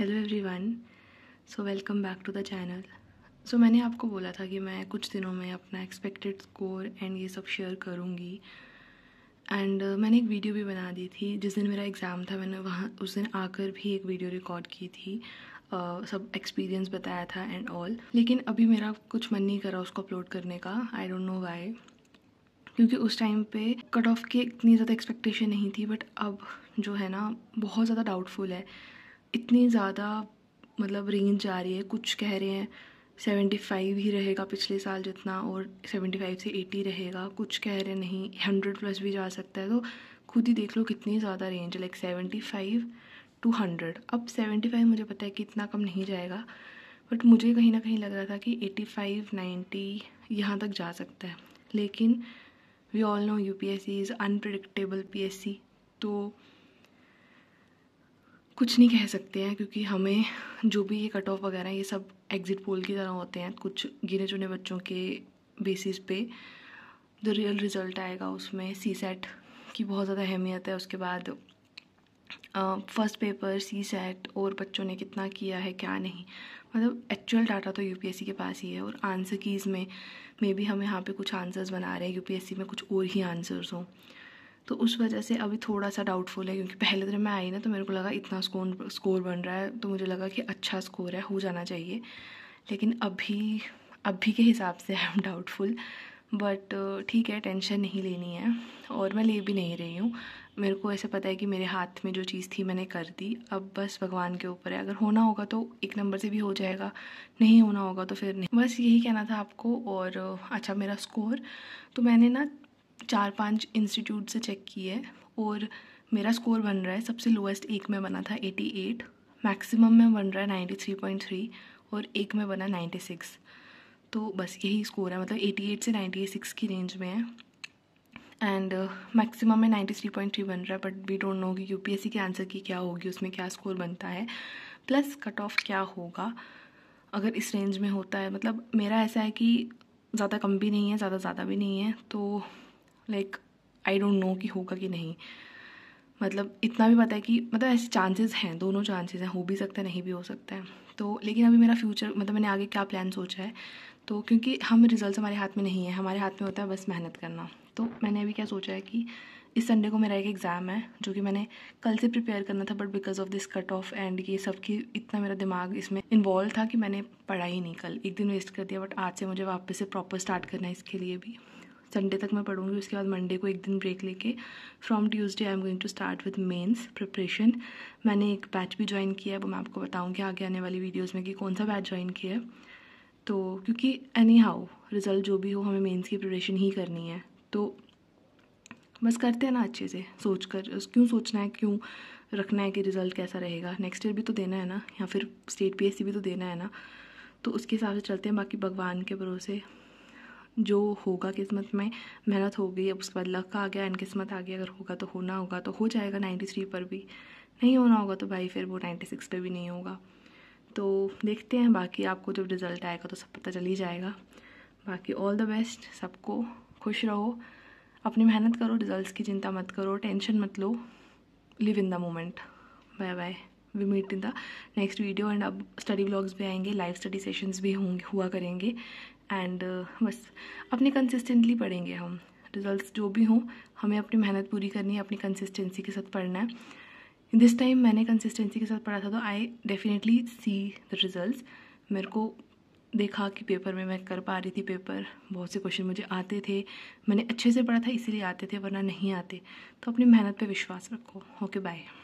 hello everyone so welcome back to the channel so मैंने आपको बोला था कि मैं कुछ दिनों में अपना एक्सपेक्टेड स्कोर एंड ये सब शेयर करूँगी एंड uh, मैंने एक वीडियो भी बना दी थी जिस दिन मेरा एग्ज़ाम था मैंने वहाँ उस दिन आकर भी एक वीडियो रिकॉर्ड की थी Uh, सब एक्सपीरियंस बताया था एंड ऑल लेकिन अभी मेरा कुछ मन नहीं करा उसको अपलोड करने का आई डोंट नो वाई क्योंकि उस टाइम पे कट ऑफ की इतनी ज़्यादा एक्सपेक्टेशन नहीं थी बट अब जो है ना बहुत ज़्यादा डाउटफुल है इतनी ज़्यादा मतलब रेंज आ रही है कुछ कह रहे हैं सेवेंटी फाइव ही रहेगा पिछले साल जितना और सेवेंटी फाइव से एटी रहेगा कुछ कह रहे नहीं हंड्रेड प्लस भी जा सकता है तो खुद ही देख लो कितनी ज़्यादा range like seventy five to hundred अब सेवेंटी फाइव मुझे पता है कि इतना कम नहीं जाएगा बट मुझे कहीं ना कहीं लग रहा था कि एटी फाइव नाइन्टी यहाँ तक जा सकता है लेकिन we all know U P S C is unpredictable P S C तो कुछ नहीं कह सकते हैं क्योंकि हमें जो भी ये कट ऑफ वगैरह ये सब एग्ज़िट पोल की तरह होते हैं कुछ गिने चुने बच्चों के बेसिस पे जो रियल रिज़ल्ट आएगा उसमें सी सेट की बहुत ज़्यादा अहमियत है उसके बाद फर्स्ट पेपर सी सेट और बच्चों ने कितना किया है क्या नहीं मतलब एक्चुअल डाटा तो यूपीएससी के पास ही है और आंसर कीज़ में मे बी हम यहाँ पे कुछ आंसर्स बना रहे हैं यूपीएससी में कुछ और ही आंसर्स हों तो उस वजह से अभी थोड़ा सा डाउटफुल है क्योंकि पहले दिन मैं आई ना तो मेरे को लगा इतना स्कोर स्कोर बन रहा है तो मुझे लगा कि अच्छा स्कोर है हो जाना चाहिए लेकिन अभी अभी के हिसाब से आई एम डाउटफुल बट ठीक है टेंशन नहीं लेनी है और मैं ले भी नहीं रही हूँ मेरे को ऐसे पता है कि मेरे हाथ में जो चीज़ थी मैंने कर दी अब बस भगवान के ऊपर है अगर होना होगा तो एक नंबर से भी हो जाएगा नहीं होना होगा तो फिर नहीं बस यही कहना था आपको और अच्छा मेरा स्कोर तो मैंने ना चार पांच इंस्टीट्यूट से चेक की है और मेरा स्कोर बन रहा है सबसे लोएस्ट एक में बना था 88 मैक्सिमम में बन रहा है 93.3 और एक में बना 96 तो बस यही स्कोर है मतलब 88 से 96 की रेंज में है एंड मैक्सिमम uh, में 93.3 बन रहा है बट वी डोंट नो कि यूपीएससी के आंसर की क्या होगी उसमें क्या स्कोर बनता है प्लस कट ऑफ क्या होगा अगर इस रेंज में होता है मतलब मेरा ऐसा है कि ज़्यादा कम भी नहीं है ज़्यादा ज़्यादा भी नहीं है तो लाइक आई डोंट नो कि होगा कि नहीं मतलब इतना भी पता है कि मतलब ऐसे चांसेस हैं दोनों चांसेस हैं हो भी सकता है नहीं भी हो सकता है तो लेकिन अभी मेरा फ्यूचर मतलब मैंने आगे क्या प्लान सोचा है तो क्योंकि हम रिजल्ट हमारे हाथ में नहीं है हमारे हाथ में होता है बस मेहनत करना तो मैंने अभी क्या सोचा है कि इस संडे को मेरा एक एग्ज़ाम है जो कि मैंने कल से प्रिपेयर करना था but because of this cut off and ये सब की इतना मेरा दिमाग इसमें इन्वॉल्व था कि मैंने पढ़ा ही नहीं कल एक दिन वेस्ट कर दिया बट आज से मुझे वापस से प्रॉपर स्टार्ट करना है इसके लिए भी संडे तक मैं पढ़ूंगी उसके बाद मंडे को एक दिन ब्रेक लेके from Tuesday I am going to start with mains preparation मैंने एक बैच भी ज्वाइन किया है वो मैं आपको बताऊंगी आगे आने वाली वीडियोज़ में कि कौन सा बैच ज्वाइन किया है तो क्योंकि एनी हाउ रिज़ल्ट जो भी हो हमें मेन्स की प्रिपरेशन ही करनी है तो बस करते हैं ना अच्छे से सोच कर क्यों सोचना है क्यों रखना है कि रिज़ल्ट कैसा रहेगा नेक्स्ट ईयर भी तो देना है ना या फिर स्टेट पी भी तो देना है ना तो उसके हिसाब से चलते हैं बाकी भगवान के भरोसे जो होगा किस्मत में मेहनत हो गई अब उसके बाद लक आ गया एंड किस्मत आ गई अगर होगा तो होना होगा तो हो जाएगा नाइन्टी थ्री पर भी नहीं होना होगा तो भाई फिर वो नाइन्टी सिक्स पर भी नहीं होगा तो देखते हैं बाकी आपको जब रिज़ल्ट आएगा तो सब पता चल ही जाएगा बाकी ऑल द बेस्ट सबको खुश रहो अपनी मेहनत करो रिजल्ट की चिंता मत करो टेंशन मत लो live in the moment bye bye we meet in the next video and अब स्टडी ब्लॉग्स भी आएंगे लाइव स्टडी सेशंस भी होंगे हुआ करेंगे एंड uh, बस अपने कंसिस्टेंटली पढ़ेंगे हम रिजल्ट्स जो भी हों हमें अपनी मेहनत पूरी करनी है अपनी कंसिस्टेंसी के साथ पढ़ना है दिस टाइम मैंने कंसिस्टेंसी के साथ पढ़ा था तो I definitely see the result मेरे को देखा कि पेपर में मैं कर पा रही थी पेपर बहुत से क्वेश्चन मुझे आते थे मैंने अच्छे से पढ़ा था इसीलिए आते थे वरना नहीं आते तो अपनी मेहनत पे विश्वास रखो ओके बाय